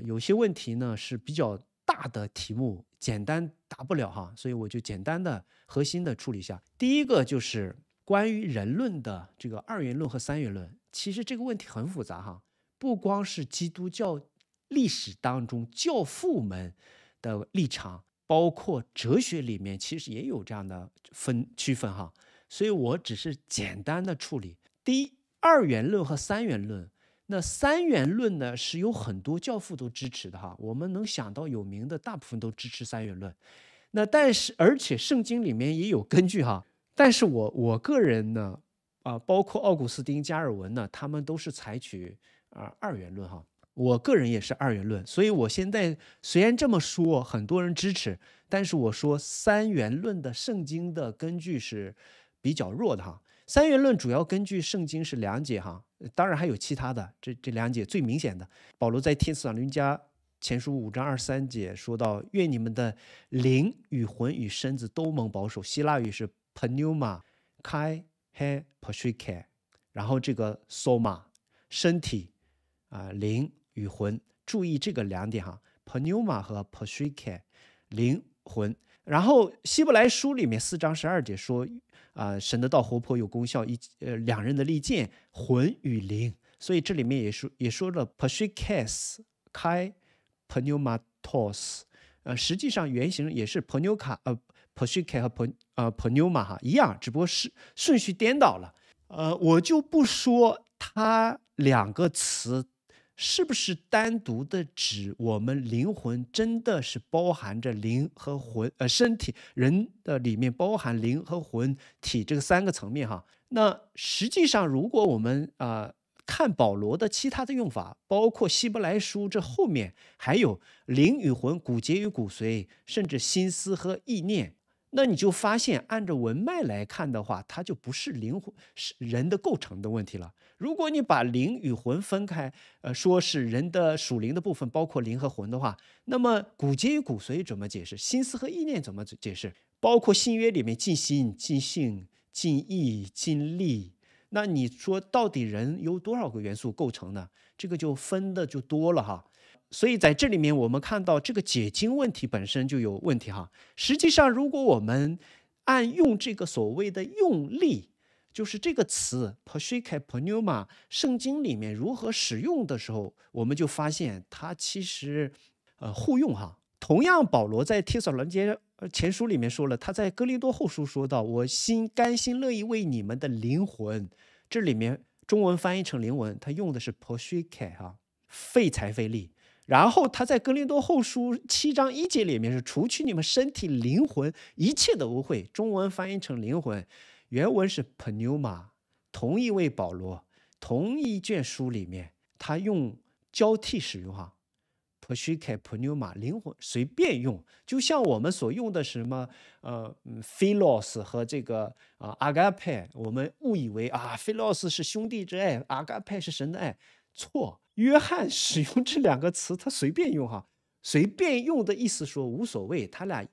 有些问题呢是比较大的题目，简单答不了哈，所以我就简单的核心的处理一下。第一个就是关于人论的这个二元论和三元论，其实这个问题很复杂哈，不光是基督教历史当中教父们的立场，包括哲学里面其实也有这样的分区分哈，所以我只是简单的处理。第一，二元论和三元论。那三元论呢，是有很多教父都支持的哈。我们能想到有名的，大部分都支持三元论。那但是，而且圣经里面也有根据哈。但是我我个人呢，啊，包括奥古斯丁、加尔文呢，他们都是采取啊二元论哈。我个人也是二元论，所以我现在虽然这么说，很多人支持，但是我说三元论的圣经的根据是比较弱的哈。三元论主要根据圣经是两节哈，当然还有其他的。这这两节最明显的，保罗在《天斯撒论家前书》五章二三节说到：“愿你们的灵与魂与身子都蒙保守。”希腊语是 pneuma kai he p a o s h i k e 然后这个 soma 身体啊，灵与魂，注意这个两点哈，pneuma 和 p a o s h i k e 灵魂。然后希伯来书里面四章十二节说。啊，神得到活泼有功效，一呃两刃的利剑，魂与灵。所以这里面也说也说了 p n s u m a s i c s 开，pneumatos，呃，实际上原型也是 p n u k a 呃 p n e u m a i c s 和 p，呃，pneuma 哈一样，只不过是顺序颠倒了。呃，我就不说它两个词。是不是单独的指我们灵魂真的是包含着灵和魂？呃，身体人的里面包含灵和魂体这个三个层面哈。那实际上，如果我们啊看保罗的其他的用法，包括希伯来书这后面还有灵与魂、骨节与骨髓，甚至心思和意念。那你就发现，按照文脉来看的话，它就不是灵魂是人的构成的问题了。如果你把灵与魂分开，呃，说是人的属灵的部分，包括灵和魂的话，那么骨节与骨髓怎么解释？心思和意念怎么解释？包括信约里面尽心、尽性、尽意、尽力，那你说到底人由多少个元素构成呢？这个就分的就多了哈。所以在这里面，我们看到这个解经问题本身就有问题哈。实际上，如果我们按用这个所谓的“用力”，就是这个词 p a s h i k a pneuma”，圣经里面如何使用的时候，我们就发现它其实呃互用哈。同样，保罗在《提撒论接前书》里面说了，他在《哥林多后书》说到：“我心甘心乐意为你们的灵魂”，这里面中文翻译成“灵魂”，他用的是 p a s h i k a 哈，费财费力。然后他在《哥林多后书》七章一节里面是除去你们身体灵魂一切的污秽，中文翻译成灵魂，原文是 pneuma。同一位保罗，同一卷书里面，他用交替使用哈，pshikai pneuma 灵魂随便用，就像我们所用的什么呃 philos 和这个啊 agape，我们误以为啊 philos 是兄弟之爱，agape 是神的爱，错。约翰 使用这两个词，他随便用哈，随便用的意思说无所谓，他俩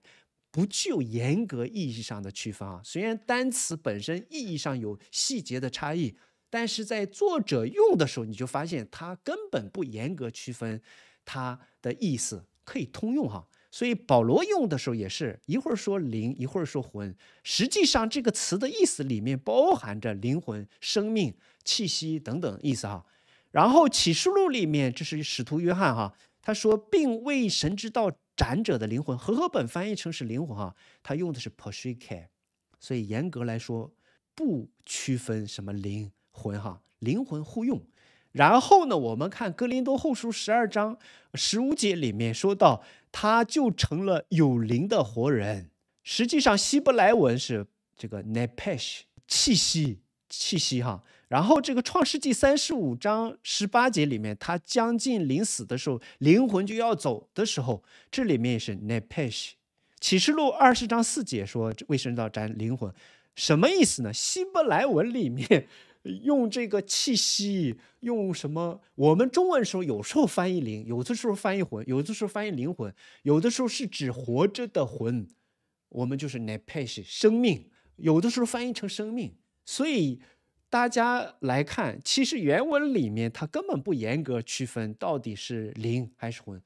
不具有严格意义上的区分啊。虽然单词本身意义上有细节的差异，但是在作者用的时候，你就发现他根本不严格区分他的意思，可以通用哈。所以保罗用的时候也是一会儿说灵，一会儿说魂，实际上这个词的意思里面包含着灵魂、生命、气息等等意思哈。然后《启示录》里面，这是使徒约翰哈，他说，并为神之道斩者的灵魂。和合本翻译成是灵魂哈，他用的是 p s h i k a 所以严格来说不区分什么灵魂哈，灵魂互用。然后呢，我们看《哥林多后书》十二章十五节里面说到，他就成了有灵的活人。实际上希伯来文是这个 “nepesh”，气息，气息哈。然后，这个《创世纪三十五章十八节里面，他将近临死的时候，灵魂就要走的时候，这里面也是 nepesh。《启示录》二十章四节说：“为什么叫咱灵魂？”什么意思呢？希伯来文里面用这个气息，用什么？我们中文时候有时候翻译灵，有的时候翻译魂，有的时候翻译灵魂，有的时候是指活着的魂。我们就是 nepesh，生命。有的时候翻译成生命，所以。大家来看，其实原文里面它根本不严格区分到底是灵还是魂，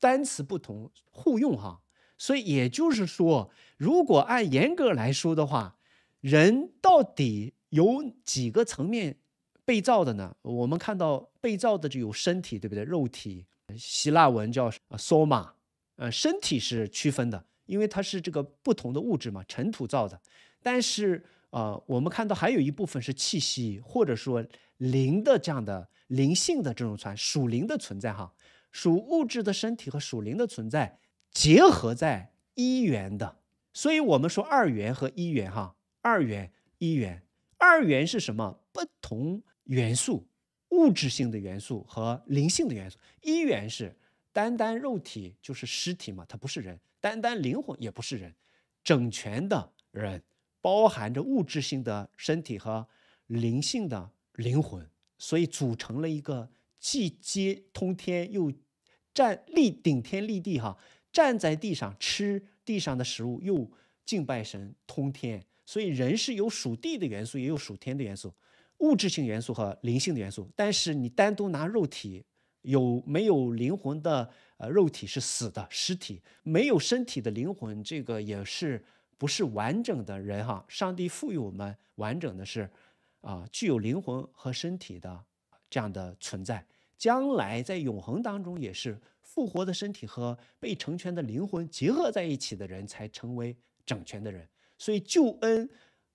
单词不同互用哈。所以也就是说，如果按严格来说的话，人到底有几个层面被造的呢？我们看到被造的就有身体，对不对？肉体，希腊文叫 soma，呃，身体是区分的，因为它是这个不同的物质嘛，尘土造的，但是。呃，我们看到还有一部分是气息，或者说灵的这样的灵性的这种传，属灵的存在哈，属物质的身体和属灵的存在结合在一元的，所以我们说二元和一元哈，二元一元，二元是什么？不同元素，物质性的元素和灵性的元素。一元是单单肉体就是尸体嘛，它不是人；单单灵魂也不是人，整全的人。包含着物质性的身体和灵性的灵魂，所以组成了一个既接通天又站立顶天立地哈，站在地上吃地上的食物，又敬拜神通天。所以人是有属地的元素，也有属天的元素，物质性元素和灵性的元素。但是你单独拿肉体，有没有灵魂的呃肉体是死的尸体，没有身体的灵魂，这个也是。不是完整的人哈，上帝赋予我们完整的是，啊，具有灵魂和身体的这样的存在，将来在永恒当中也是复活的身体和被成全的灵魂结合在一起的人才成为整全的人。所以救恩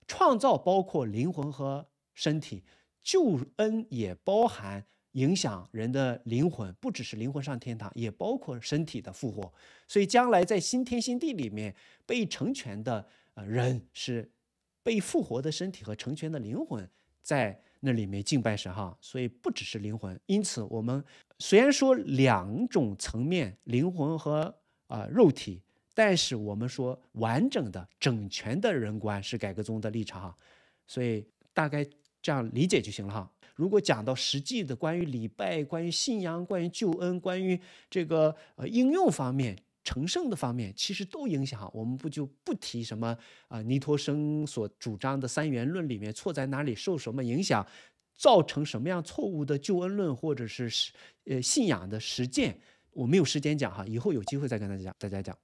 创造包括灵魂和身体，救恩也包含。影响人的灵魂，不只是灵魂上天堂，也包括身体的复活。所以，将来在新天新地里面被成全的呃人，是被复活的身体和成全的灵魂，在那里面敬拜神哈。所以，不只是灵魂。因此，我们虽然说两种层面，灵魂和啊肉体，但是我们说完整的、整全的人观是改革宗的立场哈。所以，大概这样理解就行了哈。如果讲到实际的关于礼拜、关于信仰、关于救恩、关于这个呃应用方面、成圣的方面，其实都影响我们不就不提什么啊尼托生所主张的三元论里面错在哪里，受什么影响，造成什么样错误的救恩论或者是呃信仰的实践，我没有时间讲哈，以后有机会再跟大家讲，大家讲。